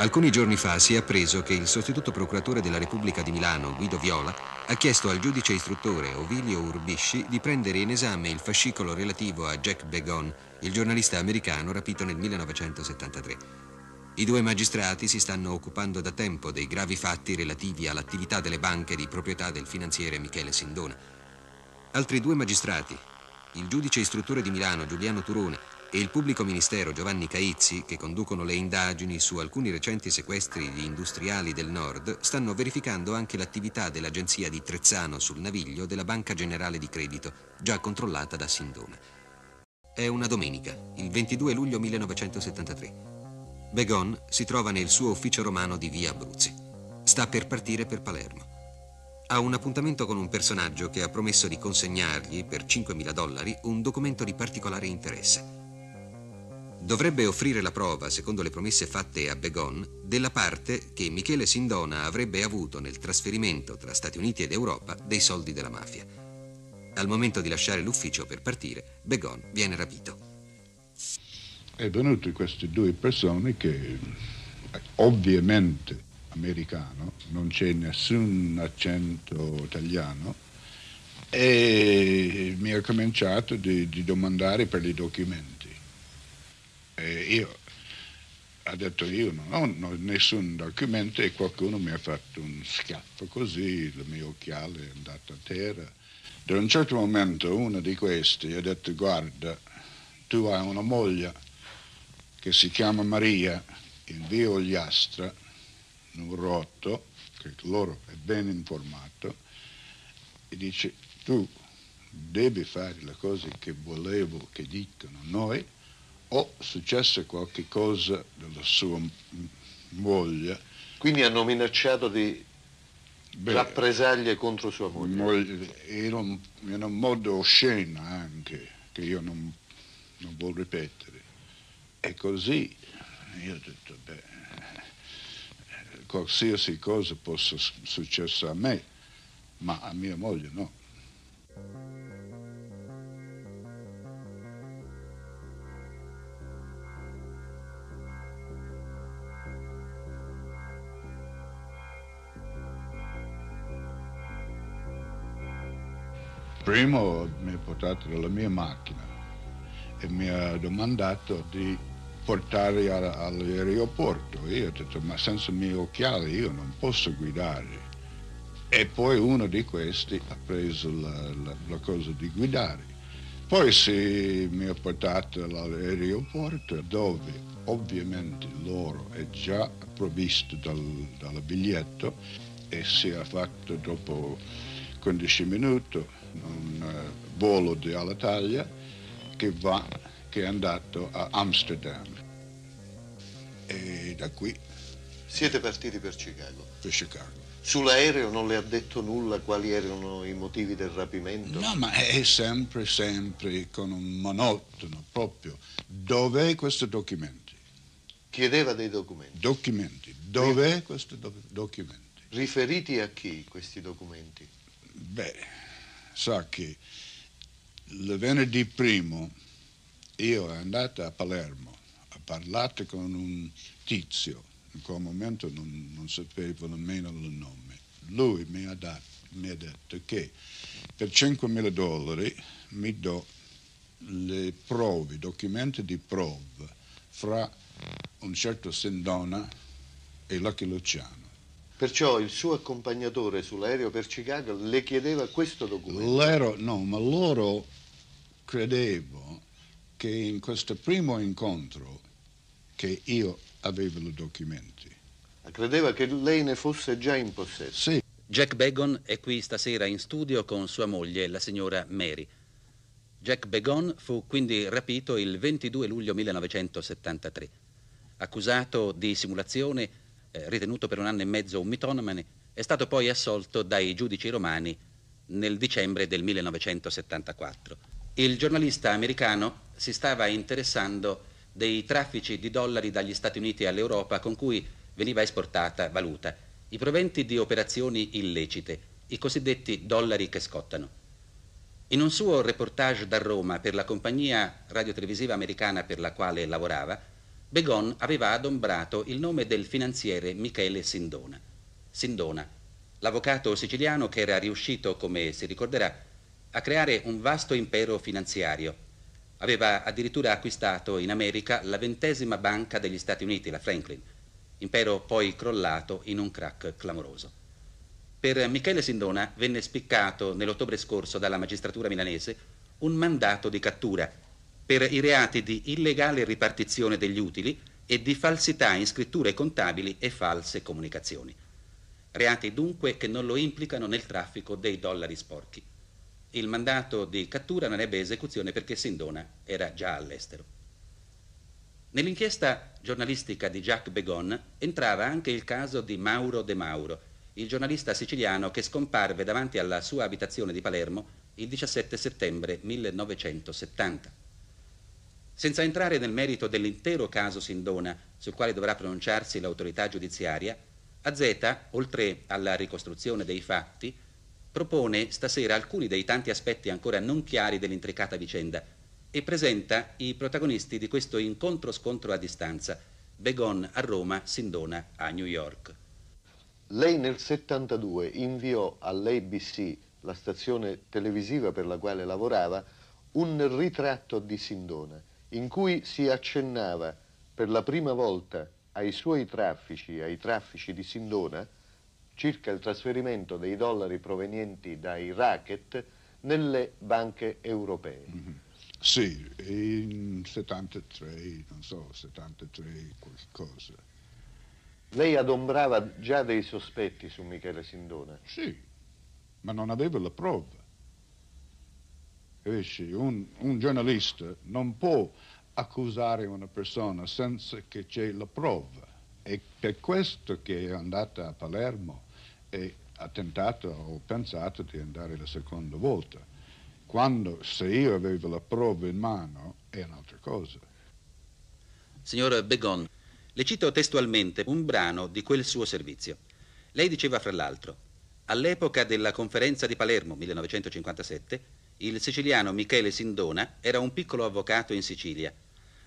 Alcuni giorni fa si è appreso che il sostituto procuratore della Repubblica di Milano, Guido Viola, ha chiesto al giudice istruttore Ovilio Urbisci di prendere in esame il fascicolo relativo a Jack Begon, il giornalista americano rapito nel 1973. I due magistrati si stanno occupando da tempo dei gravi fatti relativi all'attività delle banche di proprietà del finanziere Michele Sindona. Altri due magistrati, il giudice istruttore di Milano Giuliano Turone e il pubblico ministero Giovanni Caizzi, che conducono le indagini su alcuni recenti sequestri di industriali del nord, stanno verificando anche l'attività dell'agenzia di Trezzano sul Naviglio della Banca Generale di Credito, già controllata da Sindona. È una domenica, il 22 luglio 1973. Begon si trova nel suo ufficio romano di via Abruzzi. Sta per partire per Palermo ha un appuntamento con un personaggio che ha promesso di consegnargli per 5.000 dollari un documento di particolare interesse dovrebbe offrire la prova, secondo le promesse fatte a Begon, della parte che Michele Sindona avrebbe avuto nel trasferimento tra Stati Uniti ed Europa dei soldi della mafia. Al momento di lasciare l'ufficio per partire, Begon viene rapito. È venuto queste due persone che eh, ovviamente americano, non c'è nessun accento italiano e mi ha cominciato di, di domandare per i documenti eh, io ha detto io non ho, non nessun documento e qualcuno mi ha fatto un schiaffo così, il mio occhiale è andato a terra. Da un certo momento uno di questi ha detto guarda, tu hai una moglie che si chiama Maria in via Ogliastra, numero 8, che loro è ben informato, e dice tu devi fare le cose che volevo che dicano noi o successe qualche cosa della sua moglie. Quindi hanno minacciato di Beh, rappresaglie contro sua moglie. moglie in, un, in, un, modo osceno anche, che io non, non voglio ripetere. E così io ho detto, beh, qualsiasi cosa possa successo a me, ma a mia moglie no. primo mi ha portato alla mia macchina e mi ha domandato di portare all'aeroporto. Io ho detto, ma senza i miei occhiali io non posso guidare. E poi uno di questi ha preso la, la, la cosa di guidare. Poi si mi ha portato all'aeroporto dove ovviamente l'oro è già provvisto dal, dal biglietto e si è fatto dopo 15 minuti un eh, volo di Alitalia che, va, che è andato a Amsterdam. E da qui... Siete partiti per Chicago? Per Chicago. Sull'aereo non le ha detto nulla quali erano i motivi del rapimento? No, ma è sempre, sempre con un monotono proprio. Dov'è questo documento? Chiedeva dei documenti. Documenti. Dov'è questo do documento? Riferiti a chi questi documenti? Beh, sa che il venerdì primo io ero andato a Palermo, ho parlato con un tizio, in quel momento non, non sapevo nemmeno il nome. Lui mi ha, dat, mi ha detto che per 5.000 dollari mi do le prove, i documenti di prove fra un certo Sendona e Lucky Luciano. Perciò il suo accompagnatore sull'aereo per Chicago le chiedeva questo documento. L'ero, no, ma loro credevo che in questo primo incontro che io avevo i documenti. Credeva che lei ne fosse già in possesso. Sì. Jack Begon è qui stasera in studio con sua moglie, la signora Mary. Jack Begon fu quindi rapito il 22 luglio 1973. Accusato di simulazione eh, ritenuto per un anno e mezzo un mitomane, è stato poi assolto dai giudici romani nel dicembre del 1974. Il giornalista americano si stava interessando dei traffici di dollari dagli Stati Uniti all'Europa con cui veniva esportata valuta, i proventi di operazioni illecite, i cosiddetti dollari che scottano. In un suo reportage da Roma per la compagnia radiotelevisiva americana per la quale lavorava, Begon aveva adombrato il nome del finanziere Michele Sindona. Sindona, l'avvocato siciliano che era riuscito, come si ricorderà, a creare un vasto impero finanziario. Aveva addirittura acquistato in America la ventesima banca degli Stati Uniti, la Franklin, impero poi crollato in un crack clamoroso. Per Michele Sindona venne spiccato nell'ottobre scorso dalla magistratura milanese un mandato di cattura per i reati di illegale ripartizione degli utili e di falsità in scritture contabili e false comunicazioni. Reati dunque che non lo implicano nel traffico dei dollari sporchi. Il mandato di cattura non ebbe esecuzione perché Sindona era già all'estero. Nell'inchiesta giornalistica di Jacques Begon entrava anche il caso di Mauro De Mauro, il giornalista siciliano che scomparve davanti alla sua abitazione di Palermo il 17 settembre 1970. Senza entrare nel merito dell'intero caso Sindona, sul quale dovrà pronunciarsi l'autorità giudiziaria, AZ, oltre alla ricostruzione dei fatti, propone stasera alcuni dei tanti aspetti ancora non chiari dell'intricata vicenda e presenta i protagonisti di questo incontro-scontro a distanza, Begon a Roma, Sindona a New York. Lei nel 72 inviò all'ABC, la stazione televisiva per la quale lavorava, un ritratto di Sindona in cui si accennava per la prima volta ai suoi traffici, ai traffici di Sindona, circa il trasferimento dei dollari provenienti dai racket nelle banche europee. Mm-hmm. Sì, in 73, non so, 73 qualcosa. Lei adombrava già dei sospetti su Michele Sindona? Sì, ma non aveva la prova. Capisci? Un, un giornalista non può accusare una persona senza che c'è la prova. E per questo che è andata a Palermo e ha tentato o pensato di andare la seconda volta. Quando se io avevo la prova in mano è un'altra cosa. Signor Begon, le cito testualmente un brano di quel suo servizio. Lei diceva fra l'altro, all'epoca della conferenza di Palermo 1957, il siciliano Michele Sindona era un piccolo avvocato in Sicilia.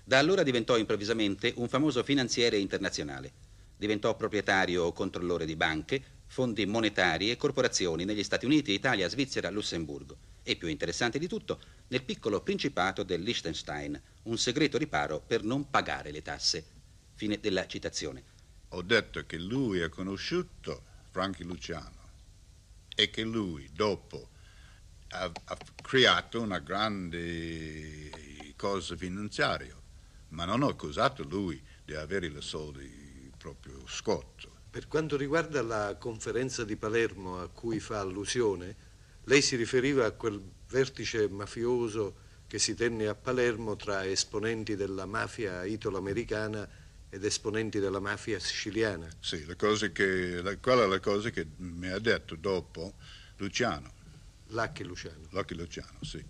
Da allora diventò improvvisamente un famoso finanziere internazionale. Diventò proprietario o controllore di banche, fondi monetari e corporazioni negli Stati Uniti, Italia, Svizzera, Lussemburgo. E più interessante di tutto, nel piccolo principato del Liechtenstein, un segreto riparo per non pagare le tasse. Fine della citazione. Ho detto che lui ha conosciuto Franchi Luciano e che lui, dopo ha, ha creato una grande cosa finanziaria, ma non ho accusato lui di avere i soldi proprio scotto. Per quanto riguarda la conferenza di Palermo a cui fa allusione, lei si riferiva a quel vertice mafioso che si tenne a Palermo tra esponenti della mafia italo-americana ed esponenti della mafia siciliana. Sì, la cosa che, la, quella è la cosa che mi ha detto dopo Luciano. Lucky Luciano. Lucky Luciano, sì.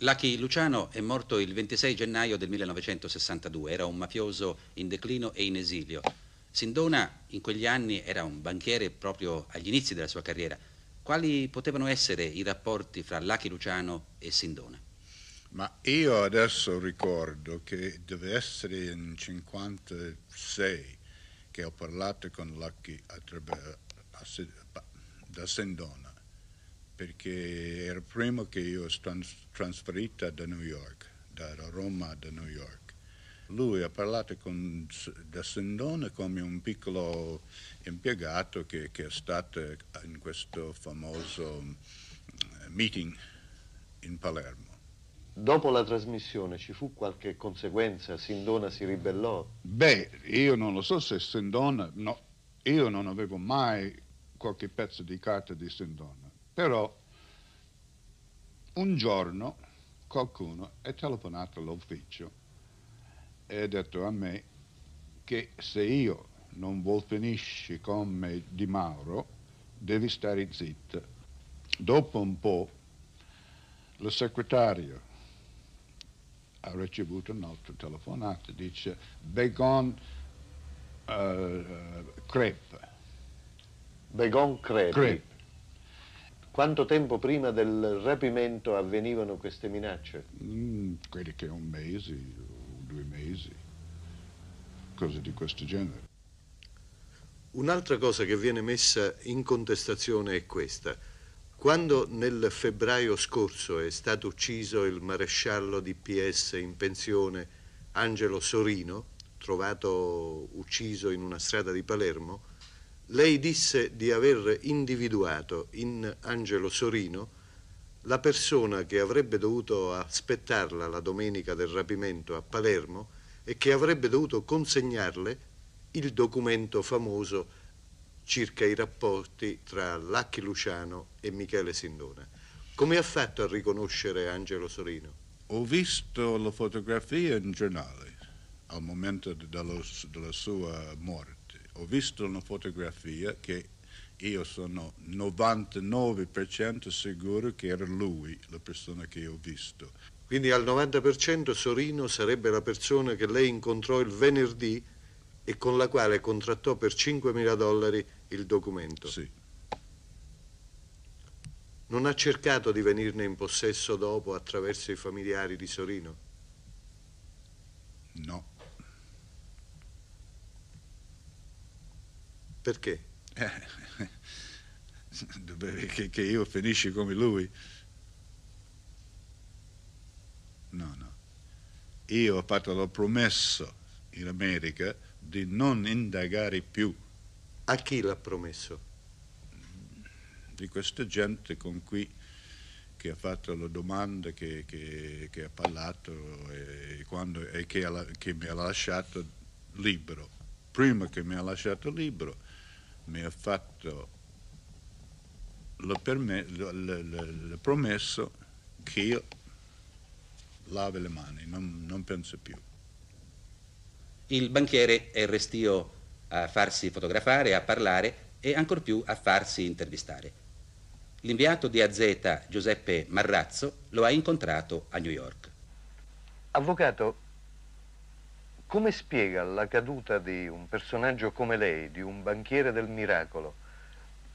Lucky Luciano è morto il 26 gennaio del 1962, era un mafioso in declino e in esilio. Sindona in quegli anni era un banchiere proprio agli inizi della sua carriera. Quali potevano essere i rapporti fra Lucky Luciano e Sindona? Ma io adesso ricordo che deve essere in 56 che ho parlato con Lucky a, a, a, da Sindona perché era prima che io sono trasferita da New York, da Roma a New York. Lui ha parlato con, da Sendone come un piccolo impiegato che, che è stato in questo famoso eh, meeting in Palermo. Dopo la trasmissione ci fu qualche conseguenza? Sindona si ribellò? Beh, io non lo so se Sindona... No, io non avevo mai qualche pezzo di carta di Sindona. Però un giorno qualcuno è telefonato all'ufficio e ha detto a me che se io non vuol finisci come Di Mauro, devi stare zitto. Dopo un po', il segretario ha ricevuto un'altra telefonata, dice Begon uh, Crepe. Begon Crepe. Crepe. Quanto tempo prima del rapimento avvenivano queste minacce? Mm, credo che un mese o due mesi, cose di questo genere. Un'altra cosa che viene messa in contestazione è questa. Quando nel febbraio scorso è stato ucciso il maresciallo di PS in pensione Angelo Sorino, trovato ucciso in una strada di Palermo, lei disse di aver individuato in Angelo Sorino la persona che avrebbe dovuto aspettarla la domenica del rapimento a Palermo e che avrebbe dovuto consegnarle il documento famoso circa i rapporti tra Lacchi Luciano e Michele Sindona. Come ha fatto a riconoscere Angelo Sorino? Ho visto la fotografia in giornale al momento della sua morte ho visto una fotografia che io sono 99% sicuro che era lui la persona che ho visto. Quindi al 90% Sorino sarebbe la persona che lei incontrò il venerdì e con la quale contrattò per 5.000 dollari il documento. Sì. Non ha cercato di venirne in possesso dopo attraverso i familiari di Sorino? No. Perché? Eh, che, che io finisci come lui? No, no. Io, a parte l'ho promesso in America di non indagare più. A chi l'ha promesso? Di questa gente con cui che ha fatto la domanda, che, che, che ha parlato e, quando, e che, ha, che mi ha lasciato libero. Prima che mi ha lasciato libero, mi ha fatto il promesso che io lave le mani, non, non penso più. Il banchiere è restio a farsi fotografare, a parlare e ancor più a farsi intervistare. L'inviato di AZ Giuseppe Marrazzo lo ha incontrato a New York. Avvocato, come spiega la caduta di un personaggio come lei, di un banchiere del miracolo?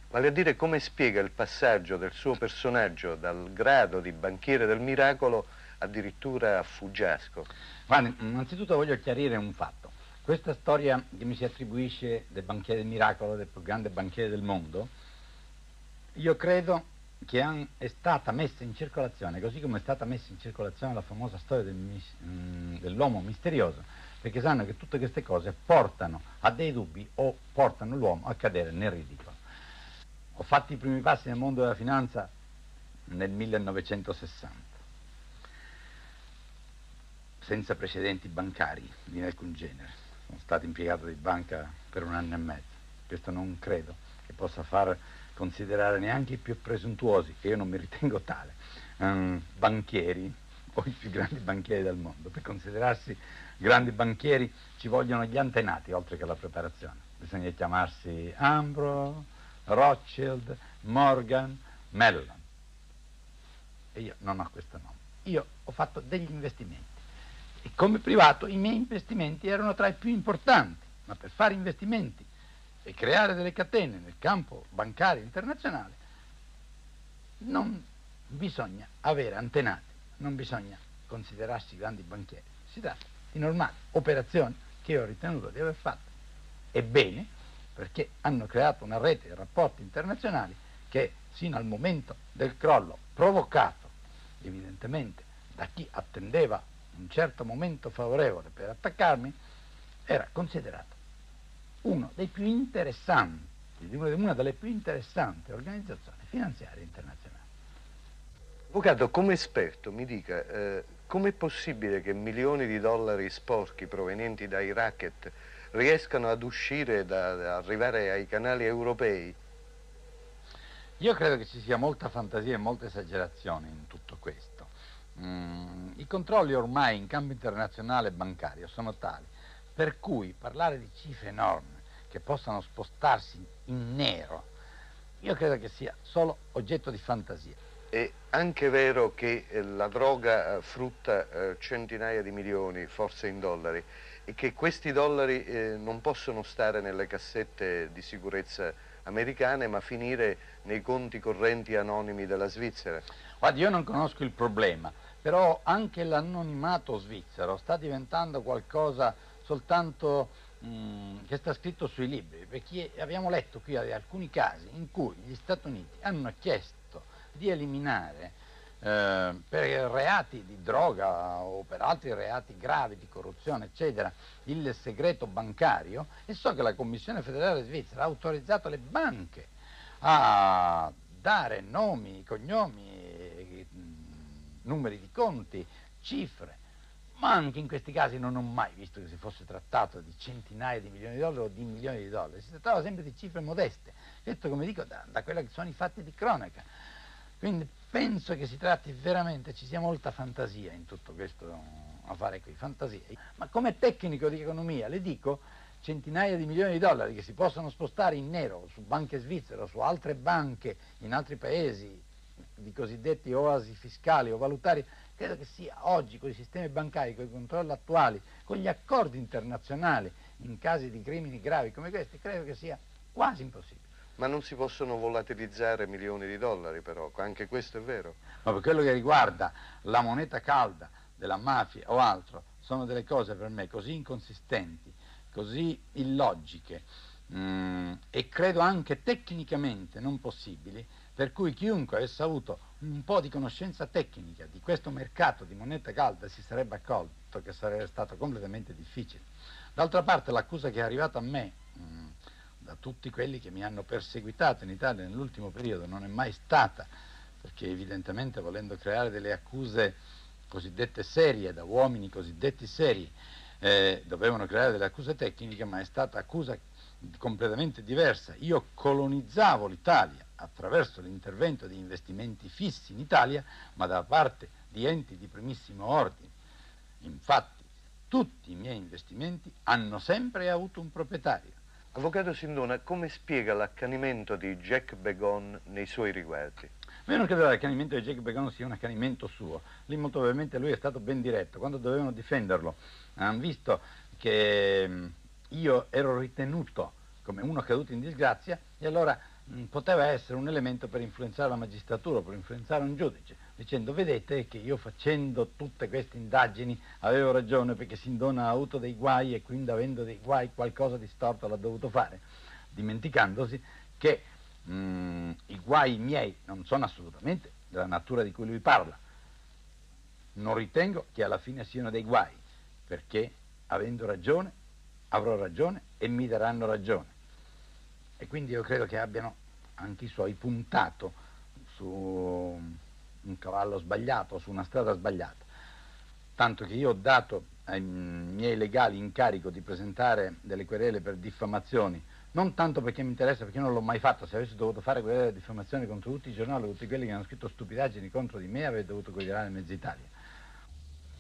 Vale a dire come spiega il passaggio del suo personaggio dal grado di banchiere del miracolo addirittura a fuggiasco? Guardi, innanzitutto voglio chiarire un fatto. Questa storia che mi si attribuisce del banchiere del miracolo, del più grande banchiere del mondo, io credo che han, è stata messa in circolazione, così come è stata messa in circolazione la famosa storia del, mm, dell'uomo misterioso, perché sanno che tutte queste cose portano a dei dubbi o portano l'uomo a cadere nel ridicolo. Ho fatto i primi passi nel mondo della finanza nel 1960 senza precedenti bancari di alcun genere. Sono stato impiegato di banca per un anno e mezzo. Questo non credo che possa fare considerare neanche i più presuntuosi, che io non mi ritengo tale, um, banchieri o i più grandi banchieri del mondo. Per considerarsi grandi banchieri ci vogliono gli antenati, oltre che la preparazione. Bisogna chiamarsi Ambro, Rothschild, Morgan, Mellon. E io non ho questo nome. Io ho fatto degli investimenti. E come privato i miei investimenti erano tra i più importanti, ma per fare investimenti e creare delle catene nel campo bancario internazionale, non bisogna avere antenati, non bisogna considerarsi grandi banchieri, si tratta di normali operazioni che ho ritenuto di aver fatto Ebbene, perché hanno creato una rete di rapporti internazionali che sino al momento del crollo, provocato evidentemente da chi attendeva un certo momento favorevole per attaccarmi, era considerata uno dei più interessanti, una delle più interessanti organizzazioni finanziarie internazionali. Avvocato, come esperto mi dica, eh, com'è possibile che milioni di dollari sporchi provenienti dai racket riescano ad uscire, da, da arrivare ai canali europei? Io credo che ci sia molta fantasia e molta esagerazione in tutto questo. Mm, I controlli ormai in campo internazionale bancario sono tali per cui parlare di cifre enormi che possano spostarsi in nero, io credo che sia solo oggetto di fantasia. È anche vero che eh, la droga eh, frutta eh, centinaia di milioni, forse in dollari, e che questi dollari non possono stare nelle cassette di sicurezza americane, ma finire nei conti correnti anonimi della Svizzera. Guardi, io non conosco il problema, però anche l'anonimato svizzero sta diventando qualcosa soltanto Mm, che sta scritto sui libri, perché abbiamo letto qui alcuni casi in cui gli Stati Uniti hanno chiesto di eliminare eh, per reati di droga o per altri reati gravi di corruzione, eccetera, il segreto bancario e so che la Commissione federale svizzera ha autorizzato le banche a dare nomi, cognomi, mm, numeri di conti, cifre ma anche in questi casi non ho mai visto che si fosse trattato di centinaia di milioni di dollari o di milioni di dollari, si trattava sempre di cifre modeste, detto come dico da, da quella che sono i fatti di cronaca. Quindi penso che si tratti veramente, ci sia molta fantasia in tutto questo eh, affare qui, fantasia. Ma come tecnico di economia le dico centinaia di milioni di dollari che si possono spostare in nero su banche svizzere o su altre banche in altri paesi, di cosiddetti oasi fiscali o valutari, credo che sia oggi con i sistemi bancari, con i controlli attuali, con gli accordi internazionali in casi di crimini gravi come questi, credo che sia quasi impossibile. Ma non si possono volatilizzare milioni di dollari però, anche questo è vero. Ma per quello che riguarda la moneta calda della mafia o altro, sono delle cose per me così inconsistenti, così illogiche mh, mm, e credo anche tecnicamente non possibili, per cui chiunque avesse avuto un po' di conoscenza tecnica di questo mercato di moneta calda si sarebbe accolto che sarebbe stato completamente difficile. D'altra parte l'accusa che è arrivata a me mh, mm, da tutti quelli che mi hanno perseguitato in Italia nell'ultimo periodo non è mai stata, perché evidentemente volendo creare delle accuse cosiddette serie, da uomini cosiddetti seri, eh, dovevano creare delle accuse tecniche, ma è stata accusa completamente diversa. Io colonizzavo l'Italia attraverso l'intervento di investimenti fissi in Italia, ma da parte di enti di primissimo ordine. Infatti, tutti i miei investimenti hanno sempre avuto un proprietario. Avvocato Sindona, come spiega l'accanimento di Jack Begon nei suoi riguardi? Io non credo che l'accanimento di Jack Begon sia un accanimento suo. Lì molto probabilmente lui è stato ben diretto. Quando dovevano difenderlo, hanno visto che mm, io ero ritenuto come uno caduto in disgrazia e allora Mm, poteva essere un elemento per influenzare la magistratura, per influenzare un giudice, dicendo vedete che io facendo tutte queste indagini avevo ragione perché Sindona ha avuto dei guai e quindi avendo dei guai qualcosa di storto l'ha dovuto fare, dimenticandosi che mh, mm, i guai miei non sono assolutamente della natura di cui lui parla. Non ritengo che alla fine siano dei guai, perché avendo ragione avrò ragione e mi daranno ragione e quindi io credo che abbiano anche i suoi puntato su un cavallo sbagliato, su una strada sbagliata. Tanto che io ho dato ai miei legali incarico di presentare delle querele per diffamazioni, non tanto perché mi interessa, perché io non l'ho mai fatto, se avessi dovuto fare querele per diffamazioni contro tutti i giornali, tutti quelli che hanno scritto stupidaggini contro di me, avrei dovuto guidare mezza Italia.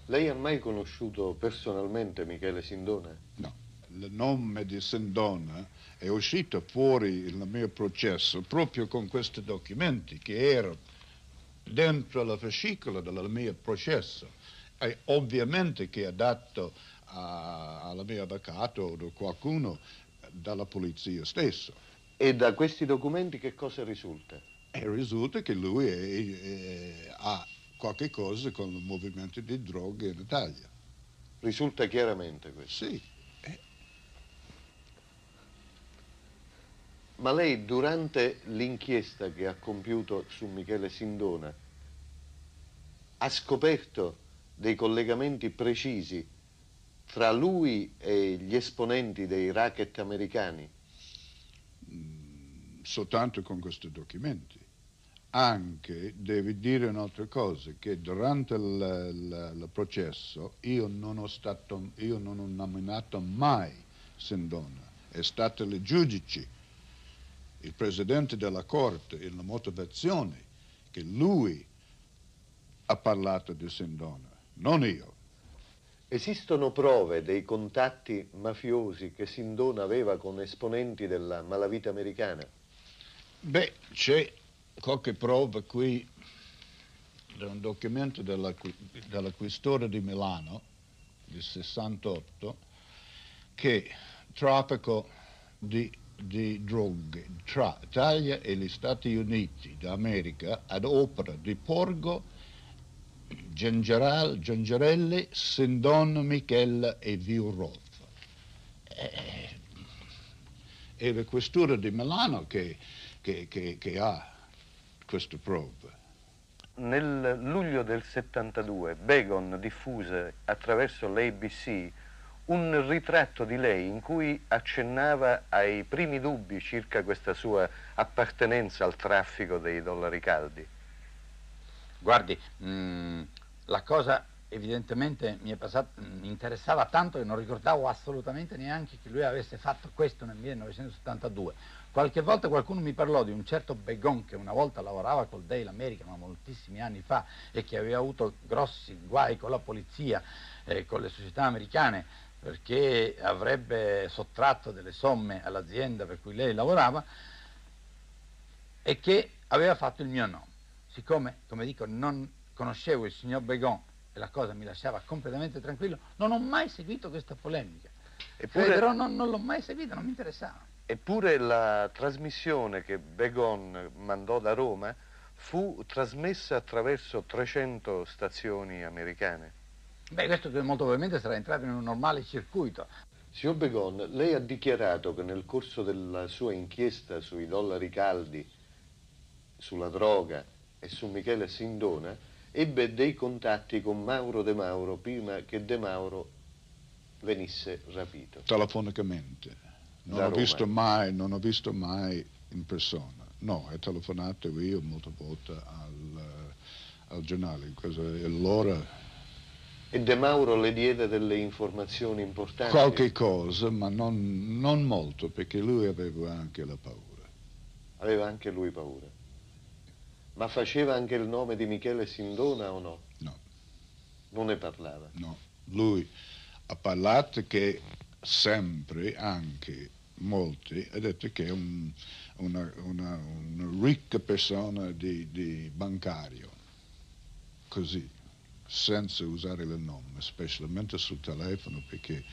Lei ha mai conosciuto personalmente Michele Sindone? No il nome di Sendona è uscito fuori nel mio processo proprio con questi documenti che erano dentro la fascicola del mio processo. E ovviamente che ha dato al mio avvocato o qualcuno dalla polizia stessa. E da questi documenti che cosa risulta? E risulta che lui è, è, ha qualche cosa con il movimento di droghe in Italia. Risulta chiaramente questo? Sì. Ma lei durante l'inchiesta che ha compiuto su Michele Sindona ha scoperto dei collegamenti precisi tra lui e gli esponenti dei racket americani? Mm, soltanto con questi documenti. Anche, devi dire un'altra cosa, che durante il, processo io non ho, stato, io non ho nominato mai Sindona, è stato il giudice il presidente della Corte e la motivazione che lui ha parlato di Sindona, non io. Esistono prove dei contatti mafiosi che Sindona aveva con esponenti della malavita americana? Beh, c'è qualche prova qui da un documento della, della di Milano del 68 che traffico di di droghe tra Italia e gli Stati Uniti d'America ad opera di Porgo, Gengerelli, Sindon Michel e Viurov. Eh, è la questura di Milano che, che, che, che ha queste prove. Nel luglio del 72 Begon diffuse attraverso l'ABC un ritratto di lei in cui accennava ai primi dubbi circa questa sua appartenenza al traffico dei dollari caldi. Guardi, mh, mm, la cosa evidentemente mi passata, mh, mm, interessava tanto che non ricordavo assolutamente neanche che lui avesse fatto questo nel 1972. Qualche volta qualcuno mi parlò di un certo Begon che una volta lavorava col Dale America, ma moltissimi anni fa, e che aveva avuto grossi guai con la polizia, eh, con le società americane, perché avrebbe sottratto delle somme all'azienda per cui lei lavorava e che aveva fatto il mio nome. Siccome, come dico, non conoscevo il signor Begon e la cosa mi lasciava completamente tranquillo, non ho mai seguito questa polemica. Eppure... Eh, però non, non l'ho mai seguita, non mi interessava. Eppure la trasmissione che Begon mandò da Roma fu trasmessa attraverso 300 stazioni americane. Beh, questo molto probabilmente sarà entrato in un normale circuito. Signor Begon, lei ha dichiarato che nel corso della sua inchiesta sui dollari caldi, sulla droga e su Michele Sindona, ebbe dei contatti con Mauro De Mauro prima che De Mauro venisse rapito. Telefonicamente. Non ho visto mai, non ho visto mai in persona. No, è telefonato io molte volte al, eh, al giornale, allora e De Mauro le diede delle informazioni importanti? Qualche cosa, ma non, non molto, perché lui aveva anche la paura. Aveva anche lui paura? Ma faceva anche il nome di Michele Sindona o no? No. Non ne parlava? No. Lui ha parlato che sempre, anche molti, ha detto che è un, una, una, una, ricca persona di, di bancario. Così senza usare il nome, specialmente sul telefono perché...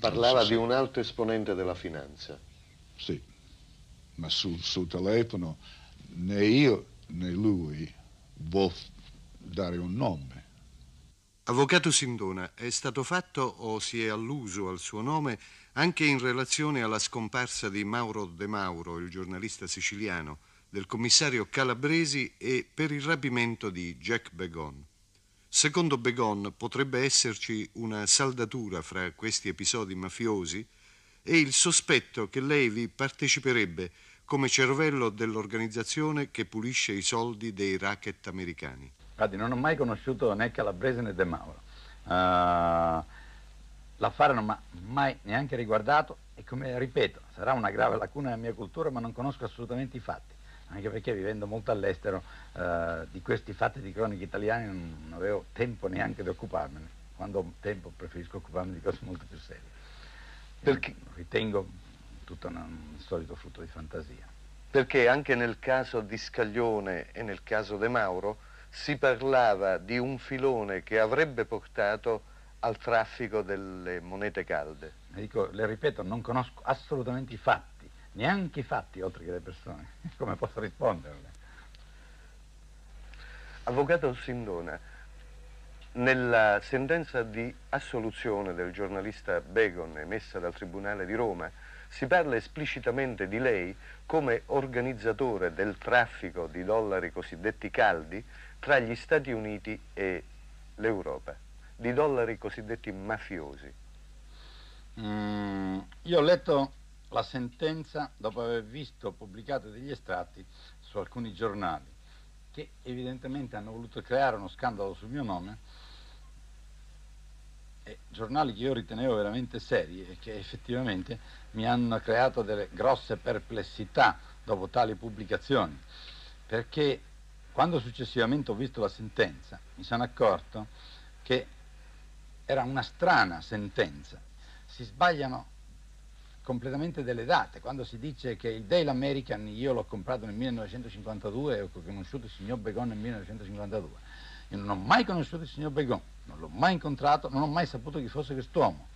Parlava so di un alto esponente della finanza. Sì, ma sul, sul telefono né io né lui può dare un nome. Avvocato Sindona, è stato fatto o si è alluso al suo nome anche in relazione alla scomparsa di Mauro De Mauro, il giornalista siciliano, del commissario Calabresi e per il rapimento di Jack Begon. Secondo Begon potrebbe esserci una saldatura fra questi episodi mafiosi e il sospetto che lei vi parteciperebbe come cervello dell'organizzazione che pulisce i soldi dei racket americani. Guardi, non ho mai conosciuto né Calabrese né De Mauro. Uh, l'affare non mi ha mai neanche riguardato e come ripeto, sarà una grave lacuna della mia cultura, ma non conosco assolutamente i fatti anche perché vivendo molto all'estero eh, di questi fatti di cronaca italiani non avevo tempo neanche di occuparmene, quando ho tempo preferisco occuparmi di cose molto più serie. Perché? Ritengo tutto un, un solito frutto di fantasia. Perché anche nel caso di Scaglione e nel caso De Mauro si parlava di un filone che avrebbe portato al traffico delle monete calde. dico, le ripeto, non conosco assolutamente i fatti neanche i fatti oltre che le persone. Come posso risponderle? Avvocato Sindona, nella sentenza di assoluzione del giornalista Begon emessa dal Tribunale di Roma si parla esplicitamente di lei come organizzatore del traffico di dollari cosiddetti caldi tra gli Stati Uniti e l'Europa, di dollari cosiddetti mafiosi. Mm, io ho letto la sentenza dopo aver visto pubblicati degli estratti su alcuni giornali che evidentemente hanno voluto creare uno scandalo sul mio nome e giornali che io ritenevo veramente seri e che effettivamente mi hanno creato delle grosse perplessità dopo tali pubblicazioni perché quando successivamente ho visto la sentenza mi sono accorto che era una strana sentenza si sbagliano completamente delle date. Quando si dice che il Dale American io l'ho comprato nel 1952 e ho conosciuto il signor Begon nel 1952, io non ho mai conosciuto il signor Begon, non l'ho mai incontrato, non ho mai saputo chi fosse quest'uomo.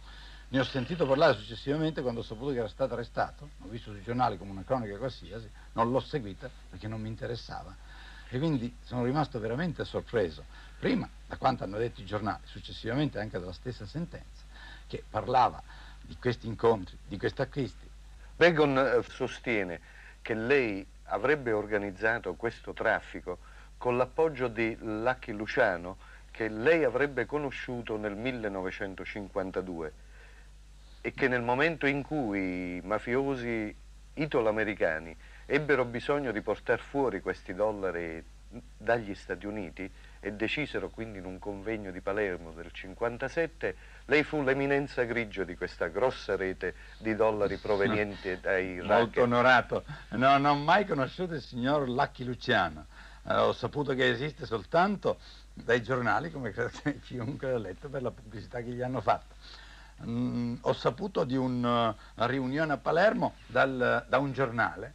Ne ho sentito parlare successivamente quando ho saputo che era stato arrestato, l'ho visto sui giornali come una cronaca qualsiasi, non l'ho seguita perché non mi interessava. E quindi sono rimasto veramente sorpreso, prima da quanto hanno detto i giornali, successivamente anche dalla stessa sentenza, che parlava di questi incontri, di questi acquisti. Begon eh, sostiene che lei avrebbe organizzato questo traffico con l'appoggio di Lucky Luciano che lei avrebbe conosciuto nel 1952 e che nel momento in cui i mafiosi italo-americani ebbero bisogno di portare fuori questi dollari dagli Stati Uniti, e decisero quindi in un convegno di Palermo del 57, lei fu l'eminenza grigio di questa grossa rete di dollari provenienti dai racket. Molto onorato. No, non ho mai conosciuto il signor Lacchi Luciano. Eh, ho saputo che esiste soltanto dai giornali, come chiunque l'ha letto, per la pubblicità che gli hanno fatto. Mm, ho saputo di una eh, riunione a Palermo dal, da un giornale,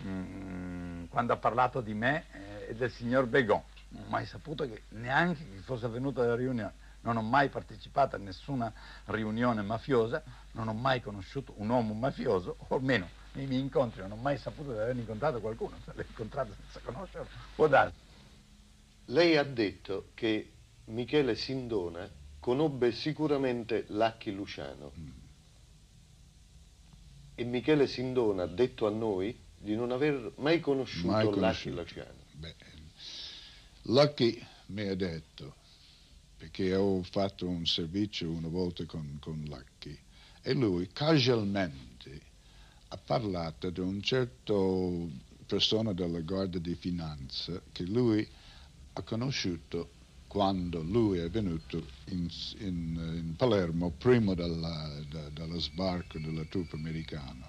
mm, quando ha parlato di me eh, e del signor Begon non ho mai saputo che neanche che fosse avvenuta la riunione. Non ho mai partecipato a nessuna riunione mafiosa, non ho mai conosciuto un uomo mafioso, o almeno nei miei incontri non ho mai saputo di aver incontrato qualcuno, se l'ho incontrato senza conoscerlo, può darsi. Lei ha detto che Michele Sindona conobbe sicuramente Lacchi Luciano. Mm. E Michele Sindona ha detto a noi di non aver mai conosciuto, mai conosciuto. Lacchi Luciano. Beh, Lucky mi ha detto, perché ho fatto un servizio una volta con, con Lucky, e lui casualmente ha parlato di un certo persona della Guardia di Finanza che lui ha conosciuto quando lui è venuto in, in, in Palermo prima della, da, dello sbarco della truppa americana.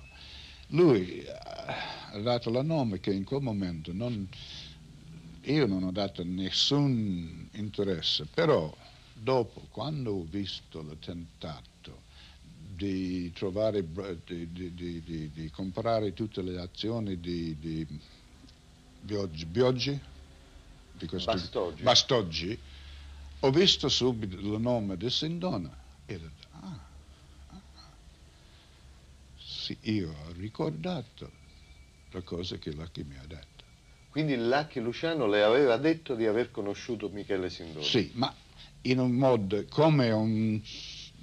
Lui ha dato la nome che in quel momento non, io non ho dato nessun interesse, però dopo, quando ho visto l'attentato, di, trovare, di, di, di comprare tutte le azioni di, Bioggi, Bioggi questo, Bastoggi. Bastoggi. ho visto subito il nome di Sindona e ho detto, ah, ah, ah. Sì, io ho ricordato la cosa che Lucky mi ha detto. Quindi Lacchi Luciano le aveva detto di aver conosciuto Michele Sindoro. Sì, ma in un modo come un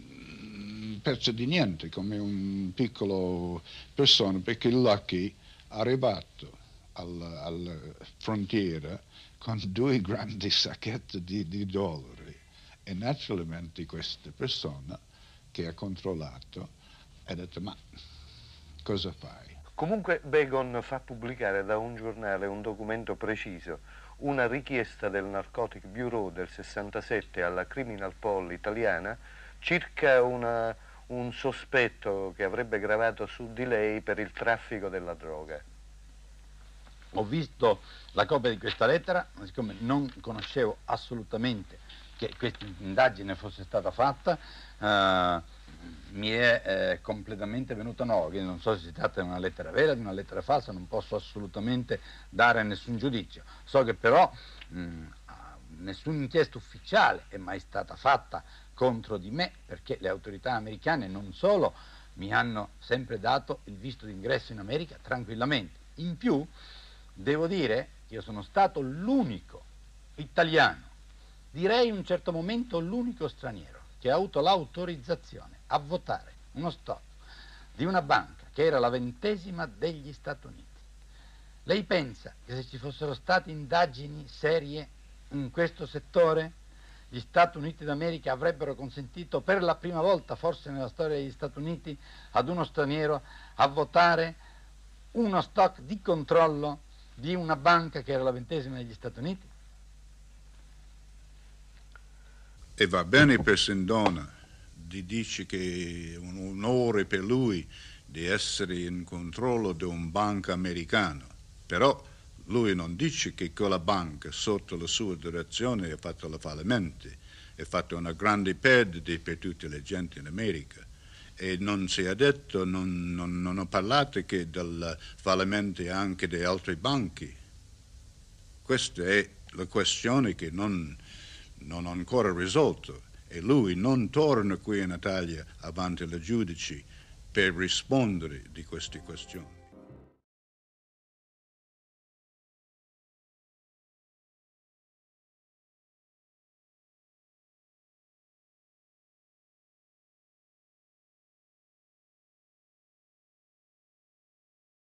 mm, pezzo di niente, come un piccolo persona, perché Lucky è arrivato alla, alla frontiera con due grandi sacchetti di, di dollari e naturalmente questa persona che ha controllato ha detto ma cosa fai? Comunque Begon fa pubblicare da un giornale un documento preciso, una richiesta del Narcotic Bureau del 67 alla Criminal Poll italiana circa una, un sospetto che avrebbe gravato su di lei per il traffico della droga. Ho visto la copia di questa lettera, ma siccome non conoscevo assolutamente che questa indagine fosse stata fatta, eh, mi è eh, completamente venuto a no, io non so se si tratta di una lettera vera di una lettera falsa, non posso assolutamente dare nessun giudizio. So che però mh, mm, nessuna inchiesta ufficiale è mai stata fatta contro di me perché le autorità americane non solo mi hanno sempre dato il visto d'ingresso in America tranquillamente, in più devo dire che io sono stato l'unico italiano, direi in un certo momento l'unico straniero che ha avuto l'autorizzazione a votare uno stock di una banca che era la ventesima degli Stati Uniti. Lei pensa che se ci fossero state indagini serie in questo settore, gli Stati Uniti d'America avrebbero consentito per la prima volta, forse nella storia degli Stati Uniti, ad uno straniero a votare uno stock di controllo di una banca che era la ventesima degli Stati Uniti? E va bene per Sendona di dice che è un onore per lui di essere in controllo di una banca americana, però lui non dice che quella banca sotto la sua direzione ha fatto la fallimento, ha fatto una grande perdita per tutte le gente in America e non si è detto, non, non, non ho parlato che del fallimento anche di altri banchi. Questa è la questione che non, non ho ancora risolto e lui non torna qui in Italia avanti le giudici per rispondere di queste questioni.